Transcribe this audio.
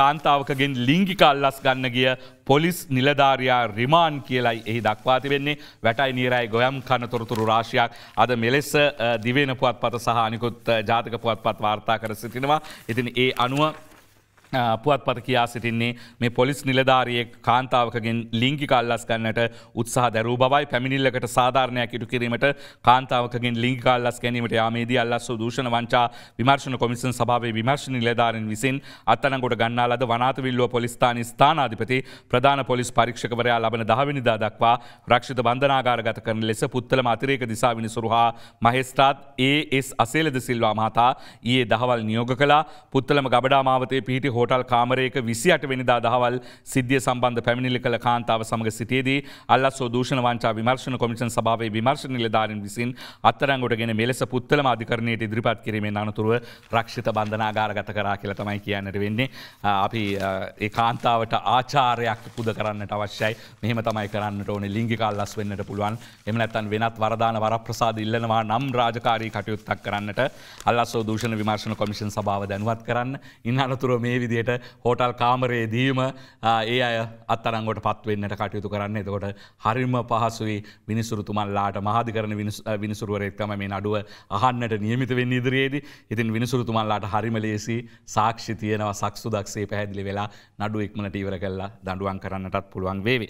කාන්තාවකගෙන් ලිංගික අල්ලස් ගන්න ගිය පොලිස් නිලධාරයා රිමාන් කියලයි එහි දක්වාති වෙන්නේ වැටයි නීරයි ගොයම් කනතොරතුරු රාශියක් අද මෙලෙස දිවෙන පුවත් පත සහ අනිකුත් ජාතික පුවත් පත් වාර්තා කර සිටිනවා. ඉතින් ඒ අනුව පුවත් පත කියා සිටින්නේ මේ පොලිස් නිලධාරිය කාන්තාවකගෙන් ලිංගි කල්ලස් ගන්නට උත්සාහ දැරූ බවයි පැමිණිල්ලකට සාධාරණයක් ඉටු කිරීමට කාන්තාවකගෙන් ලිංගි කල්ලස් ගැනීමට යාමේදී අල්ලස් දූෂණ වංචා විමර්ශණ කොමිසන් සභාවේ විමර්ශණ නිලධාරින් විසින් අත්තනකොට ගන්නා ලද වනාතවිල්ලුව පොලිස්ථාන ස්ථානාධිපති ප්‍රධාන පොලිස් පරීක්ෂකවරයා ලබන දහවිනිදා දක්වා රක්ෂිත බන්ධනාගාරගත කරන ලෙස පුත්තලම අතිරේක දිසා විනිසුරුහා මහෙස්ත්‍රාත් ඒ එස් අසේලද සිල්වා මහතා ඊයේ දහවල් නියෝග කලා පුත්තලම ගබඩා මාවතේ පිහිටි හෝ හෝටල් කාමරයක විසිට වෙනිදා දහවල් සිද්ධිය සම්බන්ධ පැමිණිලි කළ කාන්තාව සමඟ සිටියේදී අල්ලස් දූෂණ වංචා විමර්ශණ කොමිෂන් සභාවේ විමර්ශණ නිලධාරින් විසින් අත්තරංගොට ගෙන මෙලෙස පුත්තලම අධිකරණයට ඉදිරිපත් කිරීමෙන් අනතුරුව රක්ෂිත බන්ධනාගාරගත කරා කියලා තමයි කියන්නට වෙන්නේ. අපි ඒ කාන්තාවට ආචාරයක් පුද කරන්නට අවශ්‍යයි මෙහම තමයි කරන්නට ඕන ලිංගික අල්ලස් වෙන්නට පුළුවන් එම නැත්තන් වෙනත් වරදාන වර ප්‍රසාද ඉල්ලනවා නම් රාජකාරී කටයුත්තක් කරන්නට අල්ලස්සෝ දූෂණ විමර්ශණ කොමිෂන් සභාව දැනුවත් කරන්න ඉන් අනතුර මේ විදි විදියට හෝටල් කාමරයේදීම ඒ අය අත්තරංගොට පත්වෙන්නට කටයුතු කරන්න එතකොට හරිම පහසුයි විනිසුරතුමල්ලාට මහධිකරන විනිසුරුවරෙක්කම මේ අඩුව අහන්නට නියමිත වෙන්න ඉදිරියේද ඉතින් විනිසුරතුමල්ලාට හරිම ලේසි සාක්ෂි තියෙනවා සක්සු දක්සේ පැහැදිලි වෙලා නඩු ඉක්මනට ඉවර කල්ලා දඩුවන් කරන්නටත් පුළුවන් වේවි.